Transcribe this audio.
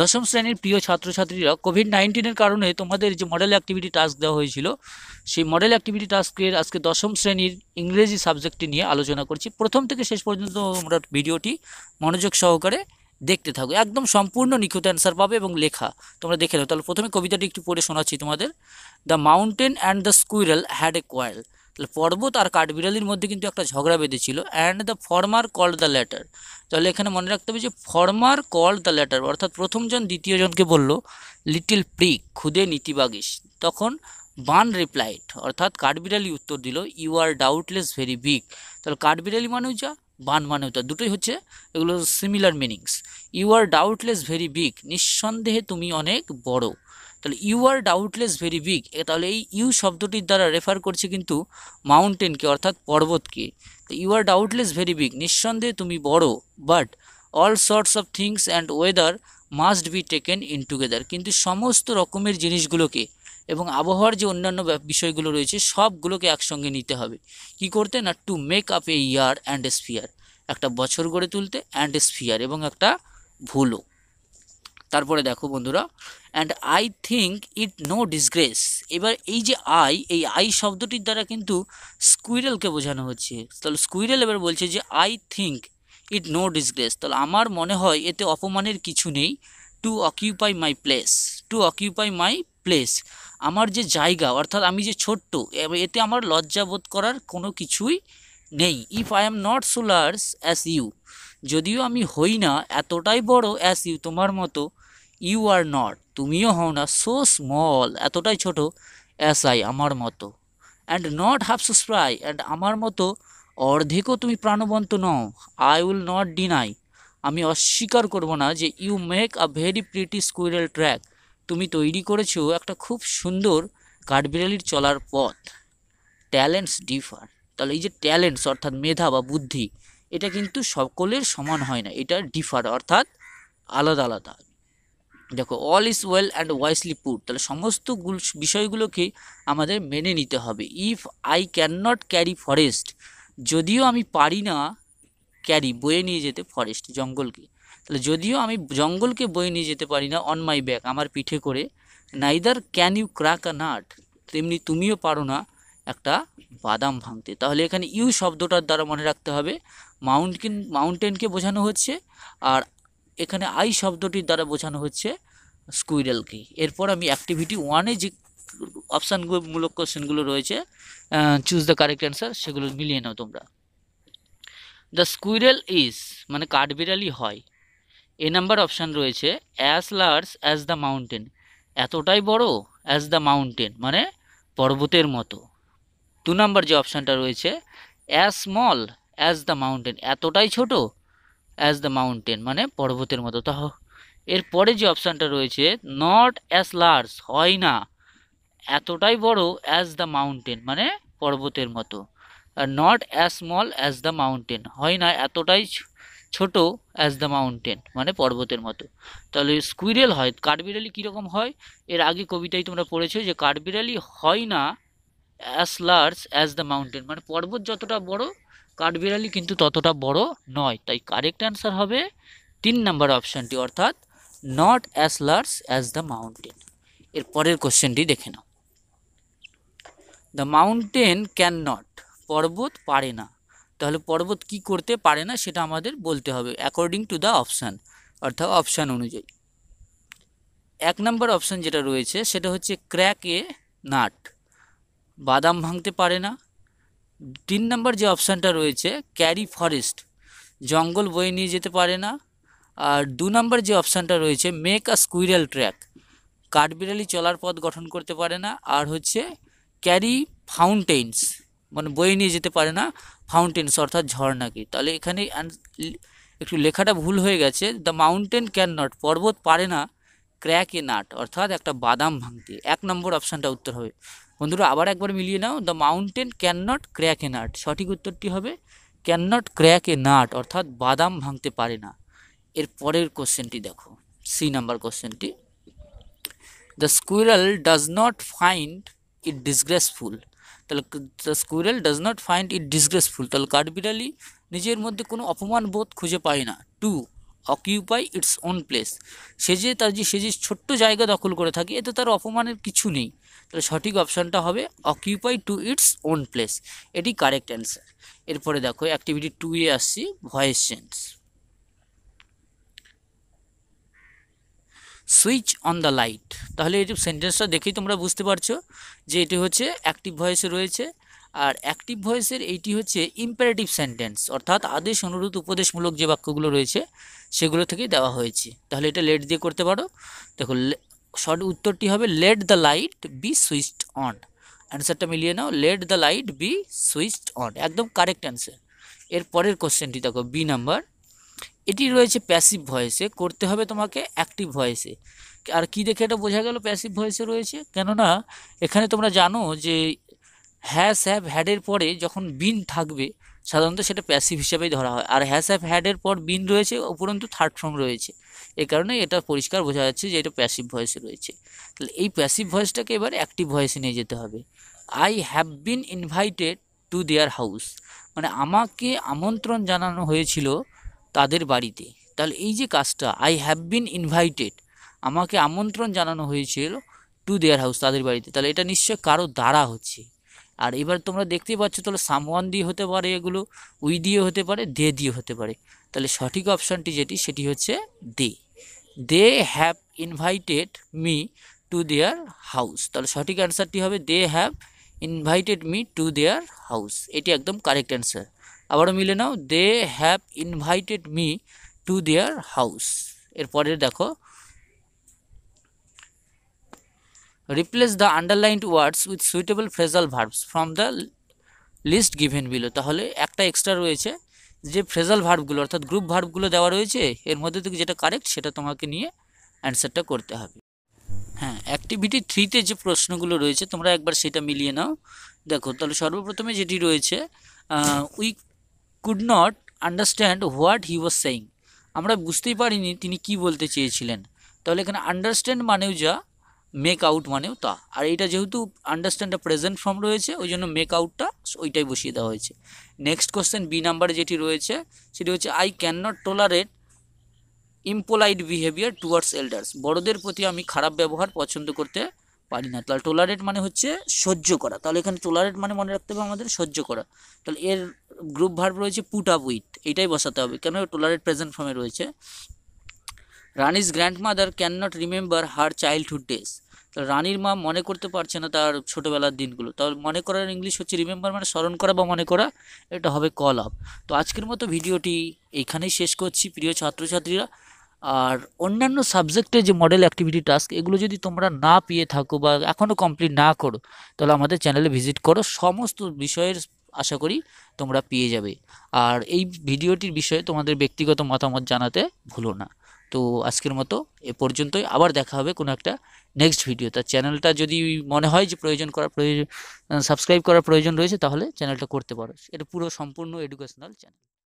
দশম শ্রেণীর প্রিয় ছাত্রছাত্রীরা কোভিড নাইন্টিনের কারণে তোমাদের যে মডেল অ্যাক্টিভিটি টাস্ক দেওয়া হয়েছিল সেই মডেল অ্যাক্টিভিটি টাস্কের আজকে দশম শ্রেণীর ইংরেজি সাবজেক্টটি নিয়ে আলোচনা করছি প্রথম থেকে শেষ পর্যন্ত তোমরা ভিডিওটি মনোযোগ সহকারে দেখতে থাকো একদম সম্পূর্ণ নিখুঁত অ্যান্সার পাবে এবং লেখা তোমরা দেখে নাও তাহলে প্রথমে কবিতাটি একটু পড়ে শোনাচ্ছি তোমাদের the mountain and the squirrel had a quarrel তাহলে পর্বত আর কাঠবিড়ালির মধ্যে কিন্তু একটা ঝগড়া বেঁধেছিল and the former call the latter তাহলে এখানে মনে রাখতে হবে যে ফর্মার কল দ্য লেটার অর্থাৎ প্রথমজন দ্বিতীয়জনকে বলল লিটিল প্রিক খুদে নীতিবাগিস তখন বান রিপ্লাইড অর্থাৎ কাঠবিড়ালি উত্তর দিল you are doubtless very big তাহলে কাঠবিড়ালি মানেও যা বান মানেও তা দুটোই হচ্ছে এগুলো similar meanings you are doubtless very big নিঃসন্দেহে তুমি অনেক বড় তাহলে you are doubtless very big তাহলে এই ইউ শব্দটির দ্বারা রেফার করছে কিন্তু মাউন্টেনকে অর্থাৎ পর্বতকে তো you are doubtless very big নিঃসন্দেহে তুমি বড় but all sorts of things and weather must be taken in together কিন্তু সমস্ত রকমের জিনিসগুলোকে এবং আবহাওয়ার যে অন্যান্য বিষয়গুলো রয়েছে সবগুলোকে একসঙ্গে নিতে হবে কি করতে না to make up a year and sphere একটা বছর গড়ে তুলতে অ্যান্ড স্ফিয়ার এবং একটা ভুলও তারপরে দেখো বন্ধুরা and I think it no disgrace এবার এই যে আই এই আই শব্দটির দ্বারা কিন্তু স্কুইরেলকে বোঝানো হচ্ছে তাহলে স্কুইরেল এবার বলছে যে I think it no disgrace তাহলে আমার মনে হয় এতে অপমানের কিছু নেই to occupy my place to occupy my place আমার যে জায়গা অর্থাৎ আমি যে ছোট্ট এতে আমার লজ্জাবোধ করার কোনো কিছুই নেই if I am not so large as you যদিও আমি হই না এতটাই বড় অ্যাস ইউ তোমার মতো ইউ আর নট তুমিও হও না সো স্মল এতটাই ছোট অ্যাস আই আমার মতো and not half so spry and আমার মতো অর্ধেকও তুমি প্রাণবন্ত নও আই উইল নট ডিনাই আমি অস্বীকার করব না যে you make a very pretty squirrel track তুমি তৈরি করেছো একটা খুব সুন্দর কাঠবিড়ালির চলার পথ ট্যালেন্টস ডিফার তাহলে এই যে ট্যালেন্টস অর্থাৎ মেধা বা বুদ্ধি এটা কিন্তু সকলের সমান হয় না এটা ডিফার অর্থাৎ আলাদা আলাদা দেখো all is well and wisely put তাহলে সমস্ত বিষয়গুলোকে আমাদের মেনে নিতে হবে if I can not carry forest যদিও আমি পারি না ক্যারি বয়ে নিয়ে যেতে ফরেস্ট জঙ্গলকে তাহলে যদিও আমি জঙ্গলকে বয়ে নিয়ে যেতে পারি না অন মাই ব্যাক আমার পিঠে করে neither can you crack a nut তেমনি তুমিও পারো না একটা বাদাম ভাঙতে তাহলে এখানে ইউ শব্দটার দ্বারা মনে রাখতে হবে মাউন্টেন মাউন্টেনকে বোঝানো হচ্ছে আর এখানে আই শব্দটির দ্বারা বোঝানো হচ্ছে স্কুইরেলকে এরপর আমি অ্যাক্টিভিটি ওয়ানে যে মূলক কোশ্চেনগুলো রয়েছে চুজ দ্য কারেক্ট অ্যান্সার সেগুলো মিলিয়ে নাও তোমরা দ্য স্কুইরেল ইজ মানে কাঠবিড়ালি হয় এ নাম্বার অপশান রয়েছে as large as the mountain এতটাই বড় অ্যাজ দ্য মাউন্টেন মানে পর্বতের মতো দু নাম্বার যে অপশানটা রয়েছে as small as the mountain এতটাই ছোট অ্যাজ দ্য মাউন্টেন মানে পর্বতের মতো তাহ এরপরে যে অপশানটা রয়েছে নট অ্যাজ লার্জ হয় না এতটাই বড় অ্যাজ দ্য মাউন্টেন মানে পর্বতের মতো আর not as small as the mountain হয় না এতটাই ছোট অ্যাজ দ্য মাউন্টেন মানে পর্বতের মতো তাহলে স্কুইরেল হয় কাঠবিড়ালি কীরকম হয় এর আগে কবিতায় তোমরা পড়েছো যে কাঠবিড়ালি হয় না as large as the mountain মানে পর্বত যতটা বড় কাঠবিড়ালি কিন্তু ততটা বড় নয় তাই কারেক্ট অ্যান্সার হবে তিন নাম্বার অপশানটি অর্থাৎ not as large as the mountain এর পরের কোশ্চেনটি দেখে নাও দ্য মাউন্টেন ক্যান নট পর্বত পারে না তাহলে পর্বত কি করতে পারে না সেটা আমাদের বলতে হবে অ্যাকর্ডিং টু দ্য অপশান অর্থাৎ অপশান অনুযায়ী এক নম্বর অপশান যেটা রয়েছে সেটা হচ্ছে ক্র্যাক এ নাট বাদাম ভাঙতে পারে না তিন নম্বর যে অপশানটা রয়েছে ক্যারি ফরেস্ট জঙ্গল বয়ে নিয়ে যেতে পারে না আর দু নম্বর যে অপশানটা রয়েছে মেক আ স্কুইরাল ট্র্যাক কাঠবিড়ালি চলার পথ গঠন করতে পারে না আর হচ্ছে ক্যারি ফাউন্টেন্স মানে বয়ে নিয়ে যেতে পারে না ফাউন্টেন্স অর্থাৎ ঝর্ণাকে তাহলে এখানে একটু লেখাটা ভুল হয়ে গেছে দ্য মাউন্টেন ক্যান নট পর্বত পারে না ক্র্যাক এ নাট অর্থাৎ একটা বাদাম ভাঙতে এক নম্বর অপশানটা উত্তর হবে বন্ধুরা আবার একবার মিলিয়ে নাও the mountain can not crack a nut সঠিক উত্তরটি হবে can not crack a nut অর্থাৎ বাদাম ভাঙতে পারে না এর পরের কোশ্চেনটি দেখো সি নাম্বার কোশ্চেনটি the squirrel does not find it disgraceful তাহলে the squirrel does not find it disgraceful তাহলে কাঠবিড়ালি নিজের মধ্যে কোনো অপমান বোধ খুঁজে পায় না to occupy its own place সে যে তার যে সে যে ছোট্ট জায়গা দখল করে থাকে এতে তার অপমানের কিছু নেই তাহলে সঠিক অপশানটা হবে occupy to its own place এটি কারেক্ট অ্যান্সার এরপরে দেখো অ্যাক্টিভিটি টু এ আসছি voice change switch on the light তাহলে এটি সেন্টেন্সটা দেখেই তোমরা বুঝতে পারছো যে এটি হচ্ছে অ্যাক্টিভ ভয়েসে রয়েছে আর অ্যাক্টিভ ভয়েসের এইটি হচ্ছে ইম্পারেটিভ সেন্টেন্স অর্থাৎ আদেশ অনুরোধ উপদেশমূলক যে বাক্যগুলো রয়েছে সেগুলো থেকে দেওয়া হয়েছে তাহলে এটা লেট দিয়ে করতে পারো দেখো শর্ট উত্তরটি হবে let the light be switched on অ্যান্সারটা মিলিয়ে নাও let the light be switched on একদম কারেক্ট অ্যান্সার এর পরের কোশ্চেনটি দেখো বি নাম্বার এটি রয়েছে প্যাসিভ ভয়েসে করতে হবে তোমাকে অ্যাক্টিভ ভয়েসে আর কি দেখে এটা বোঝা গেল প্যাসিভ ভয়েসে রয়েছে কেননা এখানে তোমরা জানো যে হ্যাজ হ্যাভ হ্যাডের পরে যখন বিন থাকবে সাধারণত সেটা প্যাসিভ হিসাবেই ধরা হয় আর হ্যাজ হ্যাভ হ্যাডের পর বিন রয়েছে উপরন্তু থার্ড ফর্ম রয়েছে এ কারণে এটা পরিষ্কার বোঝা যাচ্ছে যে এটা প্যাসিভ ভয়েসে রয়েছে তাহলে এই প্যাসিভ ভয়েসটাকে এবার অ্যাক্টিভ ভয়েসে নিয়ে যেতে হবে I have been invited to their house মানে আমাকে আমন্ত্রণ জানানো হয়েছিল তাদের বাড়িতে তাহলে এই যে কাজটা আই হ্যাভ বিন ইনভাইটেড আমাকে আমন্ত্রণ জানানো হয়েছিল টু দেয়ার হাউস তাদের বাড়িতে তাহলে এটা নিশ্চয় কারো দ্বারা হচ্ছে আর এবার তোমরা দেখতেই পাচ্ছ তাহলে সামওয়ান দিয়ে হতে পারে এগুলো উই দিয়ে হতে পারে দে দিয়ে হতে পারে তাহলে সঠিক অপশানটি যেটি সেটি হচ্ছে they they have invited me to their house তাহলে সঠিক অ্যান্সারটি হবে they have invited me to their house এটি একদম কারেক্ট অ্যান্সার আবারও মিলে নাও they have invited me to their house এরপরে দেখো replace the underlined words with suitable phrasal verbs from the list given below তাহলে একটা এক্সট্রা রয়েছে যে ফ্রেজাল ভার্বগুলো অর্থাৎ গ্রুপ ভার্বগুলো দেওয়া রয়েছে এর মধ্যে থেকে যেটা কারেক্ট সেটা তোমাকে নিয়ে অ্যান্সারটা করতে হবে হ্যাঁ অ্যাক্টিভিটি থ্রিতে যে প্রশ্নগুলো রয়েছে তোমরা একবার সেটা মিলিয়ে নাও দেখো তাহলে সর্বপ্রথমে যেটি রয়েছে we could not understand what he was saying আমরা বুঝতেই পারিনি তিনি কি বলতে চেয়েছিলেন তাহলে এখানে আন্ডারস্ট্যান্ড মানেও যা মেক আউট মানেও তা আর এটা যেহেতু আন্ডারস্ট্যান্ডটা প্রেজেন্ট ফর্ম রয়েছে ওই জন্য মেক আউটটা ওইটাই বসিয়ে দেওয়া হয়েছে নেক্সট কোশ্চেন বি নাম্বারে যেটি রয়েছে সেটি হচ্ছে I can not tolerate impolite behaviour towards elders বড়দের প্রতি আমি খারাপ ব্যবহার পছন্দ করতে পারি না তাহলে টোলারেট মানে হচ্ছে সহ্য করা তাহলে এখানে টোলারেট মানে মনে রাখতে হবে আমাদের সহ্য করা তাহলে এর গ্রুপ ভার্ব রয়েছে পুট আপ উইথ এটাই বসাতে হবে কেন টোলারেট প্রেজেন্ট ফর্মে রয়েছে Rani's grandmother can not remember her childhood days রানীর মা মনে করতে পারছে না তার ছোটোবেলার দিনগুলো তাহলে মনে করার ইংলিশ হচ্ছে রিমেম্বার মানে স্মরণ করা বা মনে করা এটা হবে কল আপ তো আজকের মতো ভিডিওটি এইখানেই শেষ করছি প্রিয় ছাত্রছাত্রীরা আর অন্যান্য সাবজেক্টে যে মডেল অ্যাক্টিভিটি টাস্ক এগুলো যদি তোমরা না পেয়ে থাকো বা এখনও কমপ্লিট না করো তাহলে আমাদের চ্যানেলে ভিজিট করো সমস্ত বিষয়ের আশা করি তোমরা পেয়ে যাবে আর এই ভিডিওটির বিষয়ে তোমাদের ব্যক্তিগত মতামত জানাতে ভুলো না তো আজকের মতো এ পর্যন্তই আবার দেখা হবে কোনো একটা নেক্সট ভিডিও তার চ্যানেলটা যদি মনে হয় যে প্রয়োজন করার প্রয়োজন সাবস্ক্রাইব করার প্রয়োজন রয়েছে তাহলে চ্যানেলটা করতে পারো এটা পুরো সম্পূর্ণ এডুকেশনাল চ্যানেল